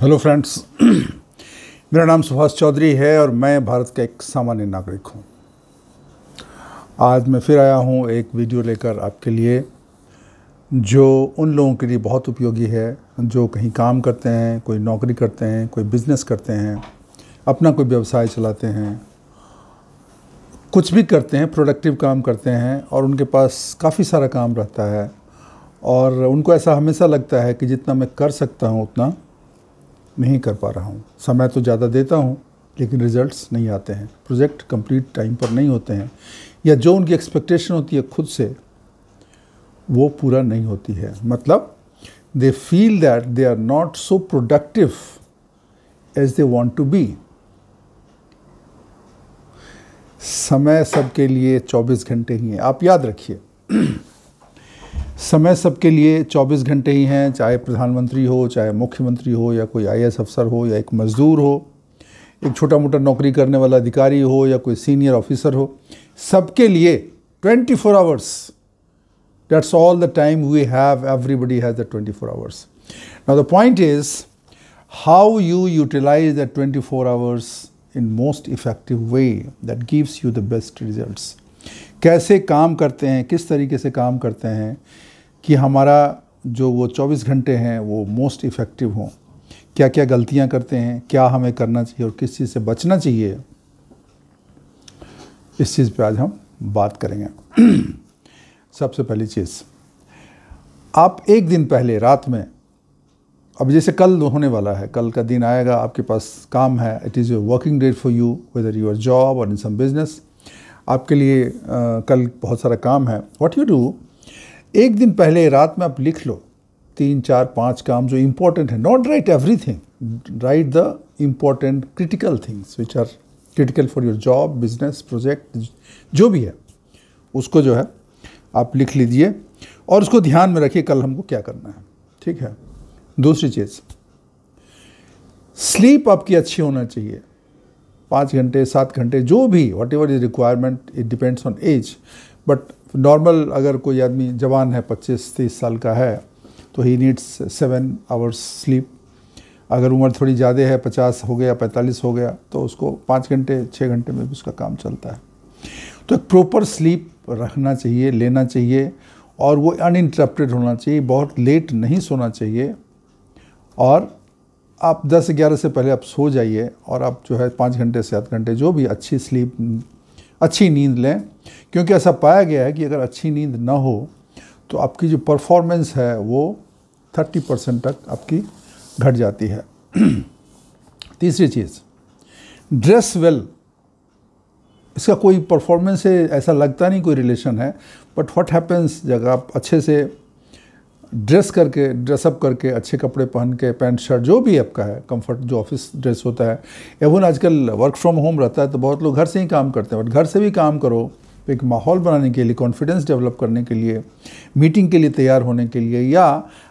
Hello friends मेरा नाम सुभाष चौधरी है और मैं भारत का एक सामान्य नागरिक हूँ आज मैं फिर आया हूँ एक वीडियो लेकर आपके लिए जो उन लोगों के लिए बहुत उपयोगी है जो कहीं काम करते हैं कोई नौकरी करते हैं कोई बिज़नेस करते हैं अपना कोई व्यवसाय चलाते हैं कुछ भी करते हैं प्रोडक्टिव काम करते हैं और उनके पास काफ़ी सारा काम रहता है और उनको ऐसा हमेशा लगता है कि जितना मैं कर सकता हूँ उतना नहीं कर पा रहा हूँ समय तो ज़्यादा देता हूँ लेकिन रिजल्ट्स नहीं आते हैं प्रोजेक्ट कंप्लीट टाइम पर नहीं होते हैं या जो उनकी एक्सपेक्टेशन होती है खुद से वो पूरा नहीं होती है मतलब they feel that they are not so productive as they want to be समय सबके लिए 24 घंटे ही हैं आप याद रखिए समय सबके लिए 24 घंटे ही हैं चाहे प्रधानमंत्री हो चाहे मुख्यमंत्री हो या कोई आई अफसर हो या एक मजदूर हो एक छोटा मोटा नौकरी करने वाला अधिकारी हो या कोई सीनियर ऑफिसर हो सबके लिए 24 four hours that's all the time we have everybody has the 24 four hours now the point is how you utilize the twenty four hours in most effective way that gives you the best result कैसे काम करते हैं किस तरीके से काम करते हैं कि हमारा जो वो 24 घंटे हैं वो मोस्ट इफ़ेक्टिव हों क्या क्या गलतियां करते हैं क्या हमें करना चाहिए और किस चीज़ से बचना चाहिए इस चीज़ पे आज हम बात करेंगे सबसे पहली चीज़ आप एक दिन पहले रात में अब जैसे कल होने वाला है कल का दिन आएगा आपके पास काम है it is your working date for you whether your job or in some business आपके लिए आ, कल बहुत सारा काम है व्हाट यू डू एक दिन पहले रात में आप लिख लो तीन चार पांच काम जो इम्पोर्टेंट है not right everything right the important critical things which are critical for your job business project जो भी है उसको जो है आप लिख लीजिए और उसको ध्यान में रखिए कल हमको क्या करना है ठीक है दूसरी चीज़ स्लीप आपकी अच्छी होना चाहिए पाँच घंटे सात घंटे जो भी whatever is requirement it depends on age but normal अगर कोई आदमी जवान है 25 तीस साल का है तो he needs seven hours sleep अगर उम्र थोड़ी ज़्यादा है 50 हो गया 45 हो गया तो उसको पाँच घंटे छः घंटे में भी उसका काम चलता है तो एक प्रॉपर स्लीप रखना चाहिए लेना चाहिए और वो अनइंटरप्टेड होना चाहिए बहुत लेट नहीं सोना चाहिए और आप 10 ग्यारह से पहले आप सो जाइए और आप जो है पाँच घंटे से आठ घंटे जो भी अच्छी स्लीप अच्छी नींद लें क्योंकि ऐसा पाया गया है कि अगर अच्छी नींद ना हो तो आपकी जो परफॉर्मेंस है वो 30 परसेंट तक आपकी घट जाती है तीसरी चीज़ ड्रेस वेल इसका कोई परफॉर्मेंस से ऐसा लगता नहीं कोई रिलेशन है बट व्हाट हैपेंस जब आप अच्छे से ड्रेस करके ड्रेसअप करके अच्छे कपड़े पहन के पैंट शर्ट जो भी आपका है कंफर्ट जो ऑफिस ड्रेस होता है एवन आजकल वर्क फ्रॉम होम रहता है तो बहुत लोग घर से ही काम करते हैं बट घर से भी काम करो तो एक माहौल बनाने के लिए कॉन्फिडेंस डेवलप करने के लिए मीटिंग के लिए तैयार होने के लिए या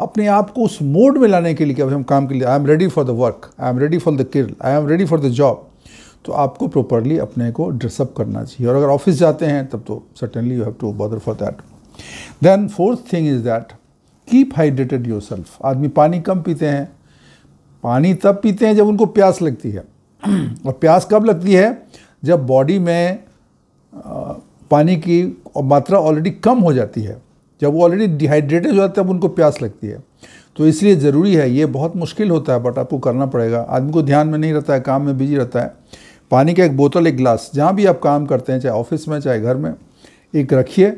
अपने आप को उस मोड में लाने के लिए कि अभी हम काम के लिए I am ready for the work I am ready for the kill I am ready for the job तो आपको प्रॉपरली अपने को ड्रेसअप करना चाहिए और अगर ऑफिस जाते हैं तब तो suddenly you have to bother for that then fourth thing is that keep hydrated yourself आदमी पानी कम पीते हैं पानी तब पीते हैं जब उनको प्यास लगती है और प्यास कब लगती है जब बॉडी में पानी की मात्रा ऑलरेडी कम हो जाती है जब वो ऑलरेडी डिहाइड्रेटेड हो जाते हैं तब उनको प्यास लगती है तो इसलिए ज़रूरी है ये बहुत मुश्किल होता है बट आपको करना पड़ेगा आदमी को ध्यान में नहीं रहता है काम में बिजी रहता है पानी का एक बोतल एक गिलास जहाँ भी आप काम करते हैं चाहे ऑफिस में चाहे घर में एक रखिए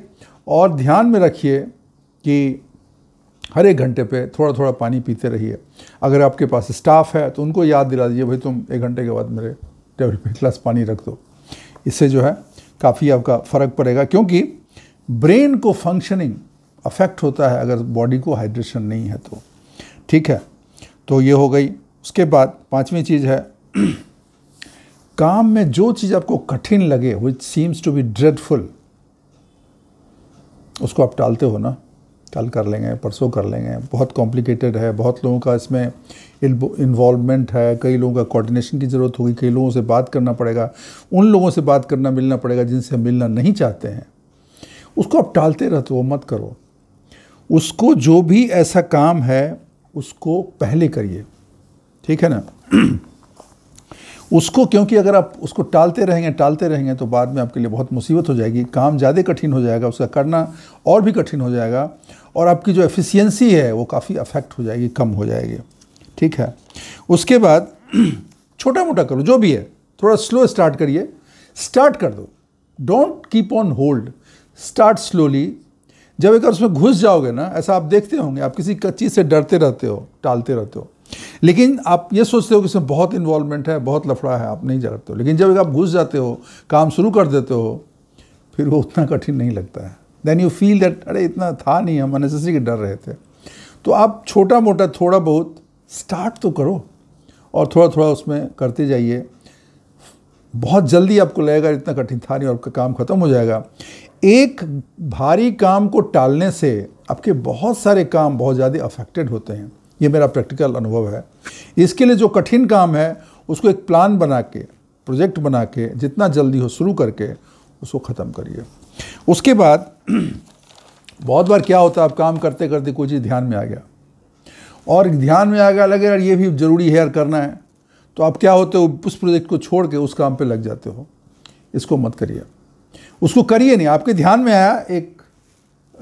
और ध्यान में रखिए कि हर एक घंटे पे थोड़ा थोड़ा पानी पीते रहिए अगर आपके पास स्टाफ है तो उनको याद दिला दीजिए भाई तुम एक घंटे के बाद मेरे टेबल पे गिलास पानी रख दो इससे जो है काफ़ी आपका फ़र्क पड़ेगा क्योंकि ब्रेन को फंक्शनिंग अफेक्ट होता है अगर बॉडी को हाइड्रेशन नहीं है तो ठीक है तो ये हो गई उसके बाद पांचवी चीज़ है काम में जो चीज़ आपको कठिन लगे which seems to be dreadful उसको आप टालते हो ना कल कर लेंगे परसों कर लेंगे बहुत कॉम्प्लिकेटेड है बहुत लोगों का इसमें इन्वॉलमेंट है कई लोगों का कोऑर्डिनेशन की ज़रूरत होगी कई लोगों से बात करना पड़ेगा उन लोगों से बात करना मिलना पड़ेगा जिनसे हम मिलना नहीं चाहते हैं उसको आप टालते रहते हो मत करो उसको जो भी ऐसा काम है उसको पहले करिए ठीक है ना उसको क्योंकि अगर आप उसको टालते रहेंगे टालते रहेंगे तो बाद में आपके लिए बहुत मुसीबत हो जाएगी काम ज़्यादा कठिन हो जाएगा उसका करना और भी कठिन हो जाएगा और आपकी जो एफिशिएंसी है वो काफ़ी अफेक्ट हो जाएगी कम हो जाएगी ठीक है उसके बाद छोटा मोटा करो जो भी है थोड़ा स्लो स्टार्ट करिए स्टार्ट कर दो don't keep on hold start slowly जब एक उसमें घुस जाओगे ना ऐसा आप देखते होंगे आप किसी चीज़ से डरते रहते हो टालते रहते हो लेकिन आप ये सोचते हो कि इसमें बहुत इन्वॉल्वमेंट है बहुत लफड़ा है आप नहीं जानते हो लेकिन जब आप घुस जाते हो काम शुरू कर देते हो फिर वो उतना कठिन नहीं लगता है देन यू फील दैट अरे इतना था नहीं हम अननेसेसरी के डर रहे थे तो आप छोटा मोटा थोड़ा बहुत स्टार्ट तो करो और थोड़ा थोड़ा उसमें करते जाइए बहुत जल्दी आपको लगेगा इतना कठिन था नहीं और आपका काम खत्म हो जाएगा एक भारी काम को टालने से आपके बहुत सारे काम बहुत ज़्यादा अफेक्टेड होते हैं ये मेरा प्रैक्टिकल अनुभव है इसके लिए जो कठिन काम है उसको एक प्लान बना के प्रोजेक्ट बना के जितना जल्दी हो शुरू करके उसको ख़त्म करिए उसके बाद बहुत बार क्या होता है आप काम करते करते कोई चीज़ ध्यान में आ गया और ध्यान में आ गया लगे यार ये भी ज़रूरी है यार करना है तो आप क्या होते हो उस प्रोजेक्ट को छोड़ के उस काम पे लग जाते हो इसको मत करिए उसको करिए नहीं आपके ध्यान में आया एक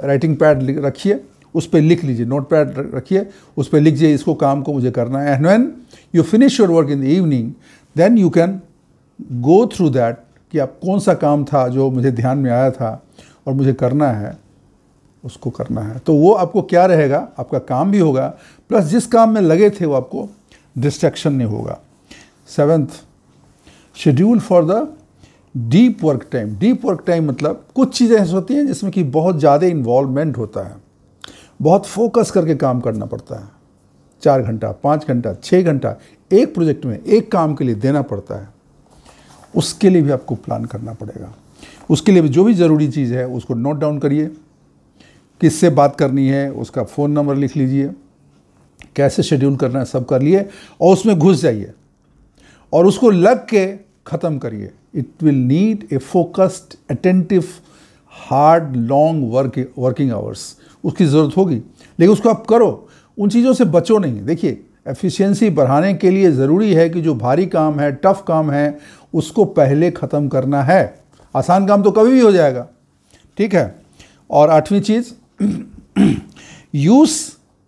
राइटिंग पैड रखिए उस पर लिख लीजिए नोट पैड रखिए उस पर लिखिए इसको काम को मुझे करना है and when you finish your work in the evening then you can go through that कि आप कौन सा काम था जो मुझे ध्यान में आया था और मुझे करना है उसको करना है तो वो आपको क्या रहेगा आपका काम भी होगा प्लस जिस काम में लगे थे वो आपको डिस्ट्रैक्शन नहीं होगा seventh schedule for the deep work time deep work time मतलब कुछ चीज़ें ऐसी होती हैं जिसमें कि बहुत ज़्यादा इन्वॉल्वमेंट होता है बहुत फोकस करके काम करना पड़ता है चार घंटा पाँच घंटा छः घंटा एक प्रोजेक्ट में एक काम के लिए देना पड़ता है उसके लिए भी आपको प्लान करना पड़ेगा उसके लिए भी जो भी ज़रूरी चीज़ है उसको नोट डाउन करिए किससे बात करनी है उसका फ़ोन नंबर लिख लीजिए कैसे शेड्यूल करना है सब कर लिए और उसमें घुस जाइए और उसको लग के ख़त्म करिए it will need a focused attentive hard long work working hours उसकी ज़रूरत होगी लेकिन उसको आप करो उन चीज़ों से बचो नहीं देखिए एफिशिएंसी बढ़ाने के लिए ज़रूरी है कि जो भारी काम है टफ काम है उसको पहले ख़त्म करना है आसान काम तो कभी भी हो जाएगा ठीक है और आठवीं चीज़ यूज़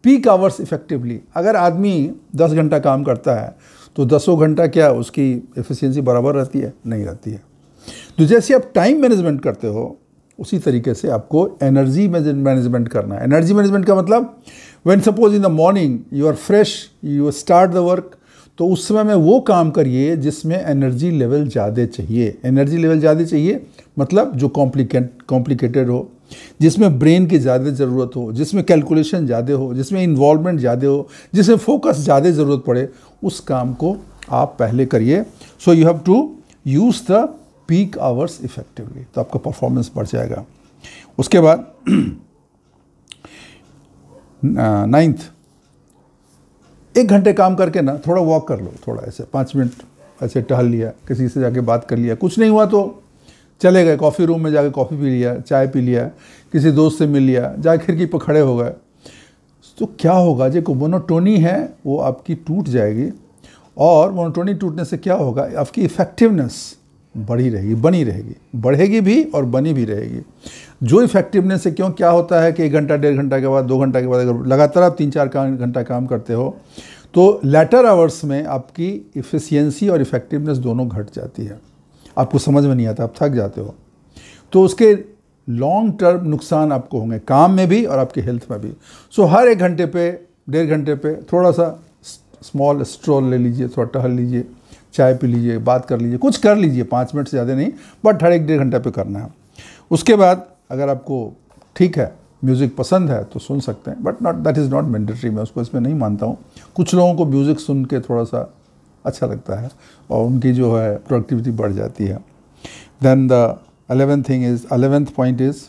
पीक आवर्स इफ़ेक्टिवली अगर आदमी दस घंटा काम करता है तो दसों घंटा क्या उसकी एफिशिएंसी बराबर रहती है नहीं रहती है तो जैसे आप टाइम मैनेजमेंट करते हो उसी तरीके से आपको एनर्जी मैनेजमेंट करना है एनर्जी मैनेजमेंट का मतलब when suppose in the morning you are fresh you start the work तो उस समय में वो काम करिए जिसमें एनर्जी लेवल ज़्यादा चाहिए एनर्जी लेवल ज़्यादा चाहिए मतलब जो कॉम्प्लिकेट कॉम्प्लिकेटेड हो जिसमें ब्रेन की ज़्यादा ज़रूरत हो जिसमें कैलकुलेशन ज़्यादा हो जिसमें इन्वॉलमेंट ज़्यादा हो जिसमें फोकस ज़्यादा ज़रूरत पड़े उस काम को आप पहले करिए so you have to use the peak hours effectively तो आपका परफॉर्मेंस बढ़ जाएगा उसके बाद नाइन्थ एक घंटे काम करके ना थोड़ा वॉक कर लो थोड़ा ऐसे पाँच मिनट ऐसे टहल लिया किसी से जाके बात कर लिया कुछ नहीं हुआ तो चले गए कॉफ़ी रूम में जाके कॉफ़ी पी लिया चाय पी लिया किसी दोस्त से मिल लिया जाके खिड़की पर खड़े हो गए तो क्या होगा जो मोनोटोनी है वो आपकी टूट जाएगी और मोनोटोनी टूटने से क्या होगा आपकी इफ़ेक्टिवनेस बढ़ी रहेगी बनी रहेगी बढ़ेगी भी और बनी भी रहेगी जो इफेक्टिवनेस से क्यों क्या होता है कि एक घंटा डेढ़ घंटा के बाद दो घंटा के बाद अगर लगातार आप तीन चार घंटा काम करते हो तो लेटर आवर्स में आपकी इफ़िशियंसी और इफ़ेक्टिवनेस दोनों घट जाती है आपको समझ में नहीं आता आप थक जाते हो तो उसके लॉन्ग टर्म नुकसान आपको होंगे काम में भी और आपके हेल्थ में भी सो हर एक घंटे पे डेढ़ घंटे पे थोड़ा सा स्मॉल स्ट्रोल ले लीजिए थोड़ा टहल लीजिए चाय पी लीजिए बात कर लीजिए कुछ कर लीजिए पाँच मिनट से ज़्यादा नहीं बट हर एक डेढ़ घंटे पे करना है उसके बाद अगर आपको ठीक है म्यूज़िक पसंद है तो सुन सकते हैं but not that is not mandatory मैं उसको इसमें नहीं मानता हूँ कुछ लोगों को म्यूज़िक सुन के थोड़ा सा अच्छा लगता है और उनकी जो है प्रोडक्टिविटी बढ़ जाती है then the eleventh thing is eleventh point is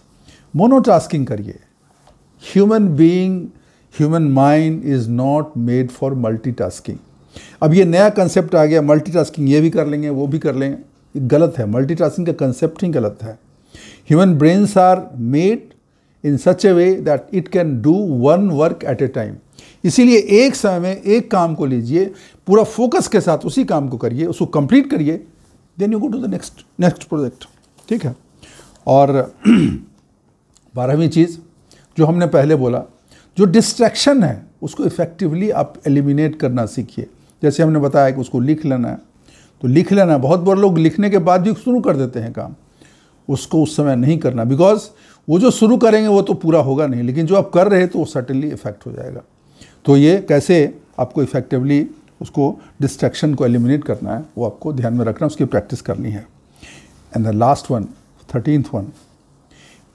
monotasking करिए human being human mind is not made for multitasking अब ये नया कंसेप्ट आ गया मल्टी टास्किंग ये भी कर लेंगे वो भी कर लेंगे गलत है मल्टी टास्किंग का कंसेप्ट ही गलत है Human brains are made in such a way that it can do one work at a time. इसीलिए एक समय में एक काम को लीजिए पूरा फोकस के साथ उसी काम को करिए उसको कंप्लीट करिए then you go to the next next project ठीक है और बारहवीं चीज़ जो हमने पहले बोला जो डिस्ट्रैक्शन है उसको इफ़ेक्टिवली आप एलिमिनेट करना सीखिए जैसे हमने बताया कि उसको लिख लेना है तो लिख लेना बहुत बार लोग लिखने के बाद भी शुरू कर देते हैं काम उसको उस समय नहीं करना बिकॉज वो जो शुरू करेंगे वो तो पूरा होगा नहीं लेकिन जो आप कर रहे हैं तो वो सटनली इफेक्ट हो जाएगा तो ये कैसे आपको इफेक्टिवली उसको डिस्ट्रैक्शन को एलिमिनेट करना है वो आपको ध्यान में रखना उसकी प्रैक्टिस करनी है and the last one thirteenth one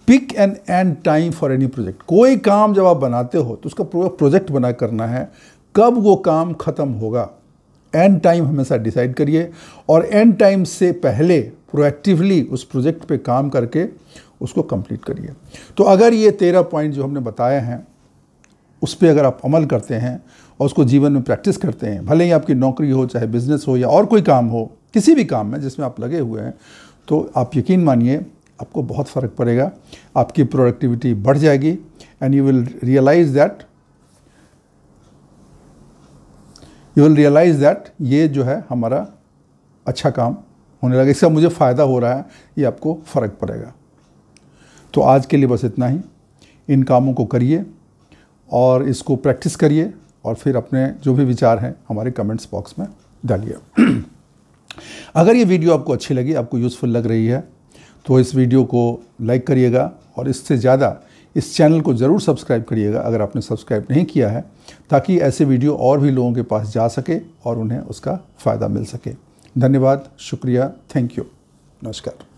pick and end time for any project कोई काम जब आप बनाते हो तो उसका प्रोजेक्ट बना करना है कब वो काम ख़त्म होगा एंड टाइम हमेशा डिसाइड करिए और एंड टाइम से पहले प्रोएक्टिवली उस प्रोजेक्ट पे काम करके उसको कंप्लीट करिए तो अगर ये तेरह पॉइंट जो हमने बताए हैं उस पर अगर आप अमल करते हैं और उसको जीवन में प्रैक्टिस करते हैं भले ही आपकी नौकरी हो चाहे बिजनेस हो या और कोई काम हो किसी भी काम में जिसमें आप लगे हुए हैं तो आप यकीन मानिए आपको बहुत फ़र्क पड़ेगा आपकी प्रोडक्टिविटी बढ़ जाएगी and you will realize that you will realize that ये जो है हमारा अच्छा काम होने लगा इसका मुझे फ़ायदा हो रहा है ये आपको फ़र्क पड़ेगा तो आज के लिए बस इतना ही इन कामों को करिए और इसको प्रैक्टिस करिए और फिर अपने जो भी विचार हैं हमारे कमेंट्स बॉक्स में डालिए अगर ये वीडियो आपको अच्छी लगी आपको यूज़फुल लग रही है तो इस वीडियो को लाइक करिएगा और इससे ज़्यादा इस चैनल को ज़रूर सब्सक्राइब करिएगा अगर आपने सब्सक्राइब नहीं किया है ताकि ऐसे वीडियो और भी लोगों के पास जा सके और उन्हें उसका फ़ायदा मिल सके धन्यवाद शुक्रिया थैंक यू नमस्कार